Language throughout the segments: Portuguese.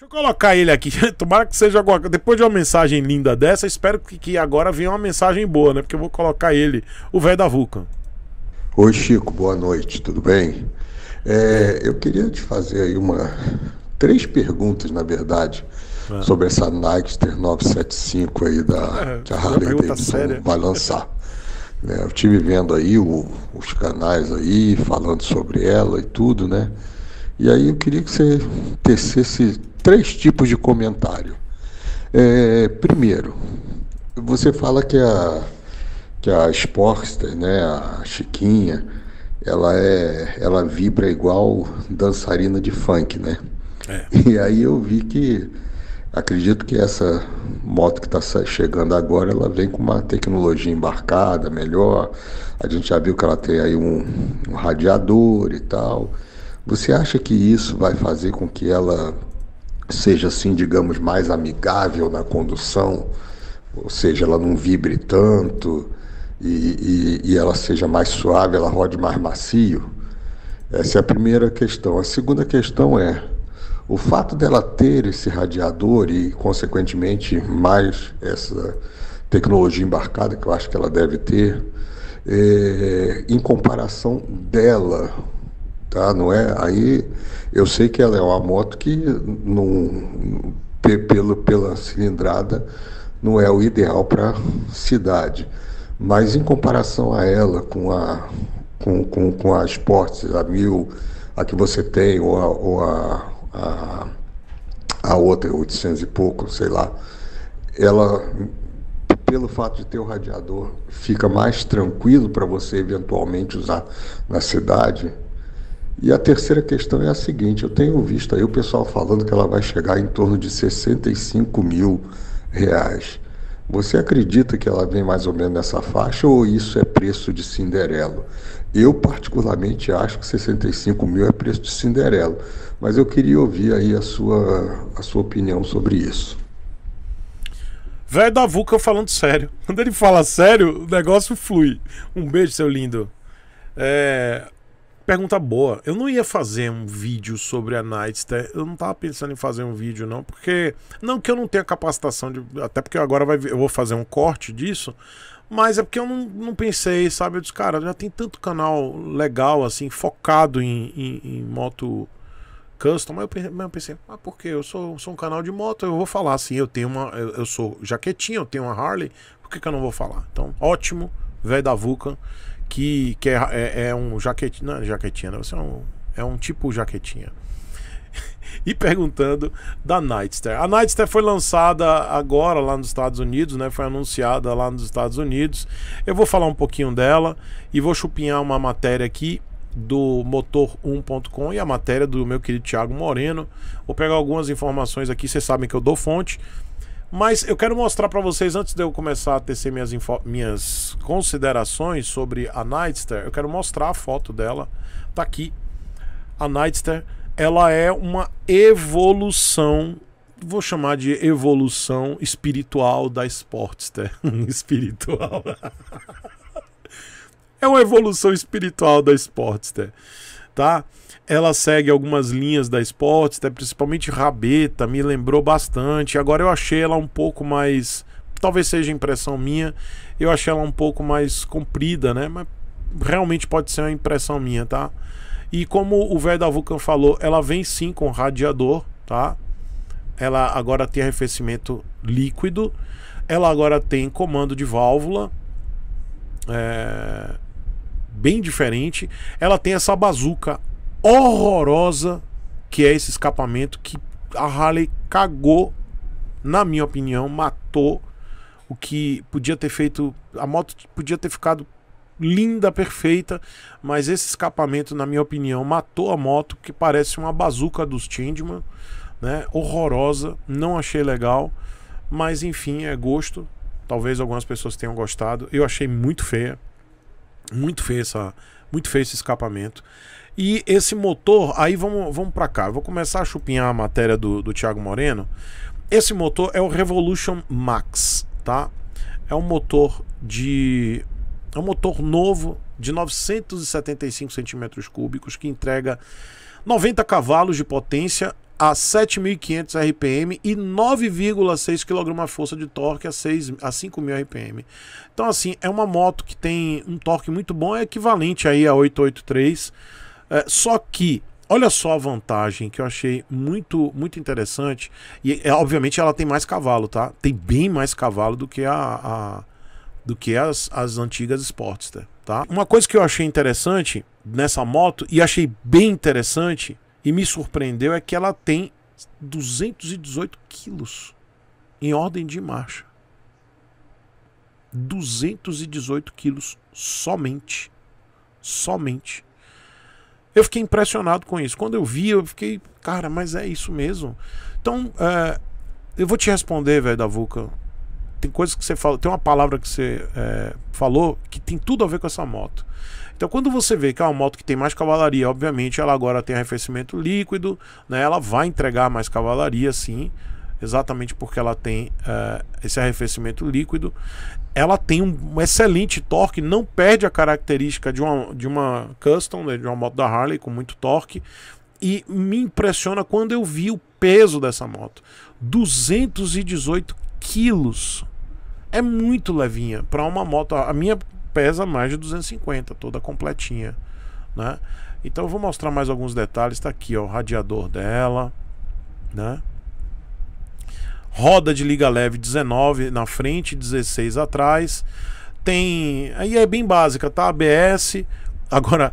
Deixa eu colocar ele aqui. Tomara que seja alguma Depois de uma mensagem linda dessa, espero que, que agora venha uma mensagem boa, né? Porque eu vou colocar ele, o velho da Vulcan. Oi, Chico, boa noite, tudo bem? É, eu queria te fazer aí uma. Três perguntas, na verdade, ah. sobre essa Nikester 975 aí da, é, da Harley Davidson vai lançar. É, eu tive vendo aí o, os canais aí, falando sobre ela e tudo, né? E aí eu queria que você tecesse três tipos de comentário. É, primeiro, você fala que a, que a Sportster, né, a Chiquinha, ela é ela vibra igual dançarina de funk, né? É. E aí eu vi que acredito que essa moto que está chegando agora, ela vem com uma tecnologia embarcada melhor. A gente já viu que ela tem aí um, um radiador e tal. Você acha que isso vai fazer com que ela seja assim, digamos, mais amigável na condução, ou seja, ela não vibre tanto e, e, e ela seja mais suave, ela rode mais macio? Essa é a primeira questão. A segunda questão é o fato dela ter esse radiador e, consequentemente, mais essa tecnologia embarcada que eu acho que ela deve ter, é, em comparação dela, tá? Não é? Aí eu sei que ela é uma moto que não pelo pela cilindrada não é o ideal para cidade, mas em comparação a ela com a com, com, com a Sports, a mil, a que você tem ou a, ou a, a, a outra 800 e pouco, sei lá, ela pelo fato de ter o radiador, fica mais tranquilo para você eventualmente usar na cidade, e a terceira questão é a seguinte: eu tenho visto aí o pessoal falando que ela vai chegar em torno de 65 mil reais. Você acredita que ela vem mais ou menos nessa faixa ou isso é preço de Cinderelo? Eu particularmente acho que 65 mil é preço de Cinderelo, mas eu queria ouvir aí a sua, a sua opinião sobre isso. Velho da Vulca falando sério. Quando ele fala sério, o negócio flui. Um beijo, seu lindo. É, Pergunta boa. Eu não ia fazer um vídeo sobre a Nightster. Né? Eu não tava pensando em fazer um vídeo, não, porque. Não que eu não tenha capacitação de. Até porque agora vai... eu vou fazer um corte disso. Mas é porque eu não, não pensei, sabe? Eu disse, cara, já tem tanto canal legal, assim, focado em, em, em moto custom. Mas eu pensei, mas eu pensei ah, por quê? Eu sou, sou um canal de moto, eu vou falar assim. Eu tenho uma. Eu, eu sou jaquetinha, eu tenho uma Harley, por que, que eu não vou falar? Então, ótimo, velho da Vulcan que, que é, é, é um jaquetinha, não é jaquetinha, não, é um, é um tipo jaquetinha. e perguntando da Nightster. A Nightster foi lançada agora lá nos Estados Unidos, né? Foi anunciada lá nos Estados Unidos. Eu vou falar um pouquinho dela e vou chupinhar uma matéria aqui do motor1.com e a matéria do meu querido Thiago Moreno. Vou pegar algumas informações aqui, vocês sabem que eu dou fonte. Mas eu quero mostrar para vocês, antes de eu começar a tecer minhas, minhas considerações sobre a Nightster, eu quero mostrar a foto dela. Tá aqui. A Nightster, ela é uma evolução, vou chamar de evolução espiritual da Sportster. espiritual. é uma evolução espiritual da Sportster tá? Ela segue algumas linhas da Sports, até principalmente Rabeta, me lembrou bastante. Agora eu achei ela um pouco mais. Talvez seja impressão minha, eu achei ela um pouco mais comprida, né? Mas realmente pode ser uma impressão minha, tá? E como o velho da Vulcan falou, ela vem sim com radiador, tá? Ela agora tem arrefecimento líquido. Ela agora tem comando de válvula. É bem diferente. Ela tem essa bazuca horrorosa que é esse escapamento que a Harley cagou, na minha opinião, matou o que podia ter feito. A moto podia ter ficado linda, perfeita, mas esse escapamento, na minha opinião, matou a moto, que parece uma bazuca dos Changeman, né? Horrorosa, não achei legal, mas enfim, é gosto. Talvez algumas pessoas tenham gostado. Eu achei muito feia. Muito feio essa, muito feio esse escapamento. E esse motor, aí vamos, vamos para cá. Eu vou começar a chupinhar a matéria do, do Thiago Moreno. Esse motor é o Revolution Max, tá? É um motor de é um motor novo de 975 centímetros cúbicos que entrega 90 cavalos de potência a 7.500 RPM e 9,6 força de torque a, a 5.000 RPM. Então, assim, é uma moto que tem um torque muito bom, é equivalente aí a 883, é, só que Olha só a vantagem que eu achei muito muito interessante. E é, obviamente ela tem mais cavalo, tá? Tem bem mais cavalo do que a, a do que as, as antigas Sportster, tá? Uma coisa que eu achei interessante nessa moto e achei bem interessante e me surpreendeu é que ela tem 218 quilos em ordem de marcha. 218 quilos somente. Somente. Eu fiquei impressionado com isso. Quando eu vi, eu fiquei, cara, mas é isso mesmo. Então, é, eu vou te responder, velho, da tem coisas que você fala, tem uma palavra que você é, falou que tem tudo a ver com essa moto. Então, quando você vê que é uma moto que tem mais cavalaria, obviamente ela agora tem arrefecimento líquido, né? Ela vai entregar mais cavalaria, sim, exatamente porque ela tem é, esse arrefecimento líquido. Ela tem um excelente torque, não perde a característica de uma, de uma custom, né? de uma moto da Harley com muito torque. E me impressiona quando eu vi o peso dessa moto. 218 quilos. É muito levinha para uma moto. A minha pesa mais de 250, toda completinha, né? Então eu vou mostrar mais alguns detalhes. Tá aqui, ó, o radiador dela, né? Roda de liga leve 19 na frente, 16 atrás. Tem, aí é bem básica, tá? ABS. Agora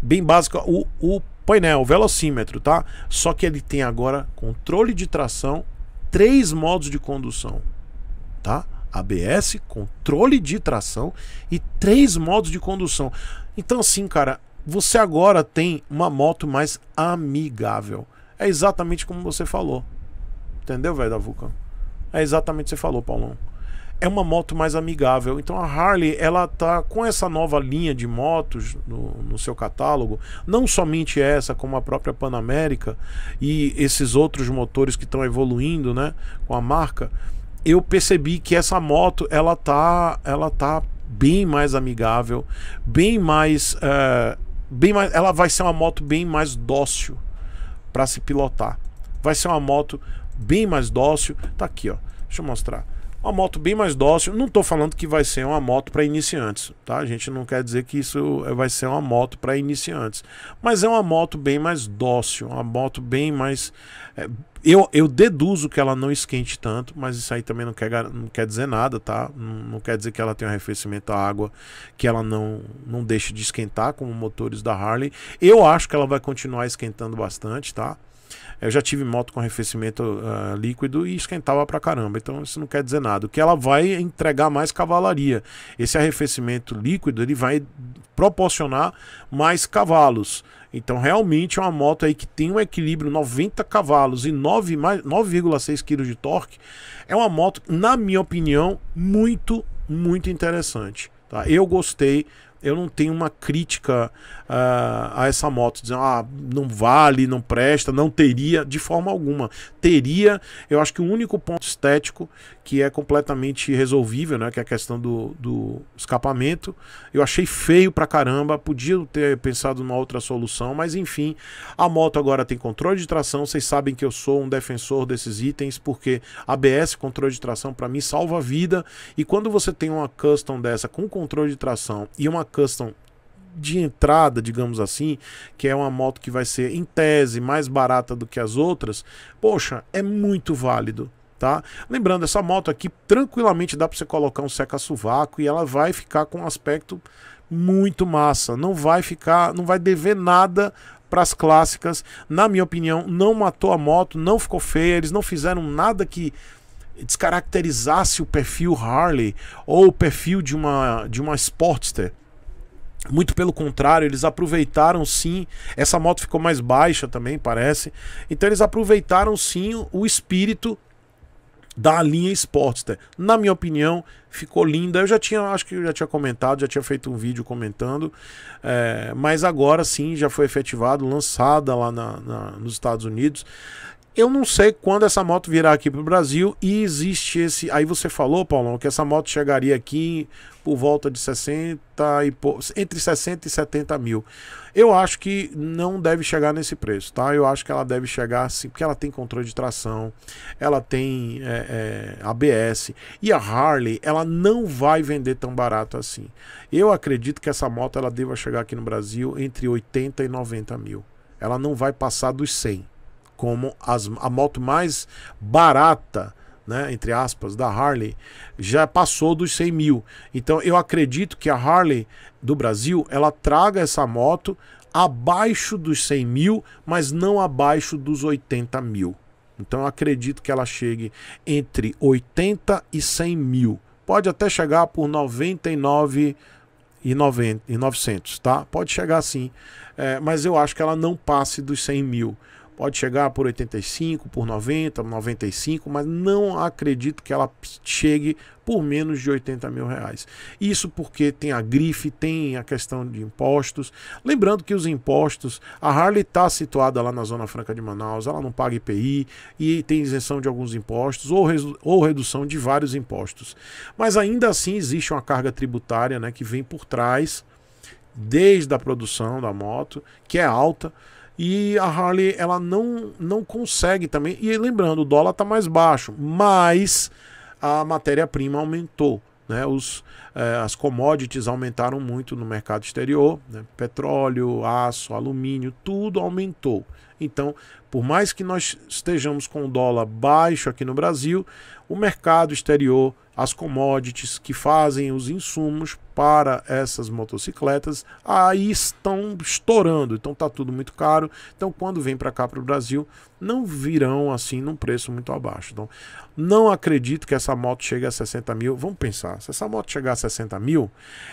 bem básica o, o painel, o velocímetro, tá? Só que ele tem agora controle de tração três modos de condução, tá? ABS, controle de tração e três modos de condução. Então assim, cara, você agora tem uma moto mais amigável. É exatamente como você falou. Entendeu, velho da Vulcan? É exatamente o que você falou, Paulão é uma moto mais amigável. Então a Harley, ela tá com essa nova linha de motos no, no seu catálogo, não somente essa, como a própria Panamérica e esses outros motores que estão evoluindo, né, com a marca. Eu percebi que essa moto, ela tá, ela tá bem mais amigável, bem mais, eh, bem mais, ela vai ser uma moto bem mais dócil para se pilotar. Vai ser uma moto bem mais dócil. Tá aqui, ó. Deixa eu mostrar. Uma moto bem mais dócil. Não estou falando que vai ser uma moto para iniciantes, tá? A gente não quer dizer que isso é, vai ser uma moto para iniciantes. Mas é uma moto bem mais dócil, uma moto bem mais. É, eu, eu deduzo que ela não esquente tanto, mas isso aí também não quer, não quer dizer nada, tá? Não, não quer dizer que ela tenha um arrefecimento à água, que ela não, não deixe de esquentar, como motores da Harley. Eu acho que ela vai continuar esquentando bastante, tá? Eu já tive moto com arrefecimento uh, líquido e esquentava pra caramba. Então isso não quer dizer nada. O que ela vai entregar mais cavalaria. Esse arrefecimento líquido ele vai proporcionar mais cavalos. Então realmente é uma moto aí que tem um equilíbrio 90 cavalos e 9,6 kg de torque. É uma moto, na minha opinião, muito, muito interessante. Tá? Eu gostei, eu não tenho uma crítica uh, a essa moto, dizendo, ah, não vale, não presta, não teria, de forma alguma. Teria, eu acho que o único ponto estético que é completamente resolvível, né, que é a questão do, do escapamento, eu achei feio pra caramba, podia ter pensado numa outra solução, mas enfim, a moto agora tem controle de tração, vocês sabem que eu sou um defensor desses itens, porque ABS, controle de tração, para mim salva a vida, e quando você tem uma custom dessa com controle de tração e uma Custom de entrada, digamos assim, que é uma moto que vai ser em tese mais barata do que as outras, poxa, é muito válido. Tá? Lembrando, essa moto aqui tranquilamente dá para você colocar um seca-sovaco e ela vai ficar com um aspecto muito massa. Não vai ficar, não vai dever nada para as clássicas. Na minha opinião, não matou a moto, não ficou feia, eles não fizeram nada que descaracterizasse o perfil Harley ou o perfil de uma de uma Sportster. Muito pelo contrário, eles aproveitaram sim. Essa moto ficou mais baixa também, parece. Então eles aproveitaram sim o espírito da linha Sportster. Na minha opinião, ficou linda. Eu já tinha, acho que eu já tinha comentado, já tinha feito um vídeo comentando. É, mas agora sim, já foi efetivado, lançada lá na, na, nos Estados Unidos. Eu não sei quando essa moto virá aqui para o Brasil e existe esse. Aí você falou, Paulão, que essa moto chegaria aqui por volta de 60 e po... entre 60 e 70 mil. Eu acho que não deve chegar nesse preço, tá? Eu acho que ela deve chegar assim, porque ela tem controle de tração, ela tem é, é, ABS e a Harley ela não vai vender tão barato assim. Eu acredito que essa moto ela deva chegar aqui no Brasil entre 80 e 90 mil. Ela não vai passar dos 100 como as, a moto mais barata, né, entre aspas, da Harley, já passou dos 100 mil. Então eu acredito que a Harley do Brasil ela traga essa moto abaixo dos 100 mil, mas não abaixo dos 80 mil. Então eu acredito que ela chegue entre 80 e 100 mil. Pode até chegar por 99 e, 900, tá? Pode chegar assim, é, mas eu acho que ela não passe dos 100 mil. Pode chegar por 85, por 90, 95, mas não acredito que ela chegue por menos de 80 mil reais. Isso porque tem a grife, tem a questão de impostos. Lembrando que os impostos, a Harley está situada lá na Zona Franca de Manaus, ela não paga IPI e tem isenção de alguns impostos ou, ou redução de vários impostos. Mas ainda assim existe uma carga tributária né, que vem por trás, desde a produção da moto, que é alta. E a Harley, ela não, não consegue também. E lembrando, o dólar está mais baixo, mas a matéria-prima aumentou. Né? Os, eh, as commodities aumentaram muito no mercado exterior: né? petróleo, aço, alumínio, tudo aumentou. Então por mais que nós estejamos com o dólar baixo aqui no Brasil, o mercado exterior, as commodities que fazem os insumos para essas motocicletas, aí estão estourando. Então está tudo muito caro. Então quando vem para cá para o Brasil, não virão assim num preço muito abaixo. Então não acredito que essa moto chegue a 60 mil. Vamos pensar, se essa moto chegar a 60 mil,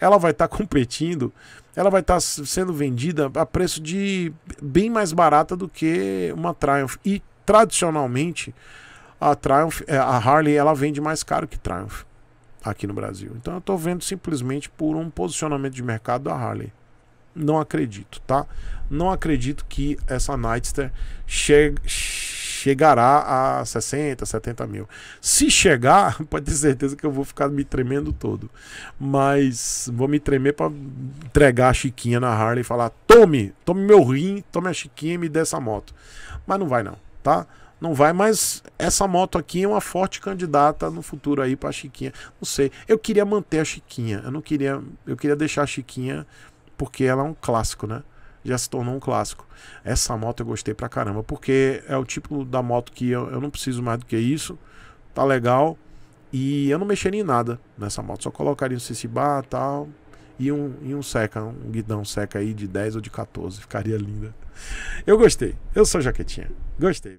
ela vai estar tá competindo, ela vai estar tá sendo vendida a preço de bem mais barata do que uma Triumph. E tradicionalmente a Triumph, é, a Harley, ela vende mais caro que Triumph aqui no Brasil. Então eu estou vendo simplesmente por um posicionamento de mercado da Harley. Não acredito, tá? Não acredito que essa Nightster chegue chegará a 60, 70 mil. Se chegar, pode ter certeza que eu vou ficar me tremendo todo. Mas vou me tremer para entregar a Chiquinha na Harley e falar: tome, tome meu rim, tome a Chiquinha e me dê essa moto. Mas não vai, não, tá? Não vai, mas essa moto aqui é uma forte candidata no futuro aí para a Chiquinha. Não sei, eu queria manter a Chiquinha. Eu não queria, eu queria deixar a Chiquinha porque ela é um clássico, né? já se tornou um clássico. Essa moto eu gostei pra caramba, porque é o tipo da moto que eu, eu não preciso mais do que isso, tá legal. E eu não mexeria em nada nessa moto, só colocaria um CC bar e tal. E um, e um seca, um guidão seca aí de 10 ou de 14, ficaria linda. Eu gostei, eu sou jaquetinha, gostei.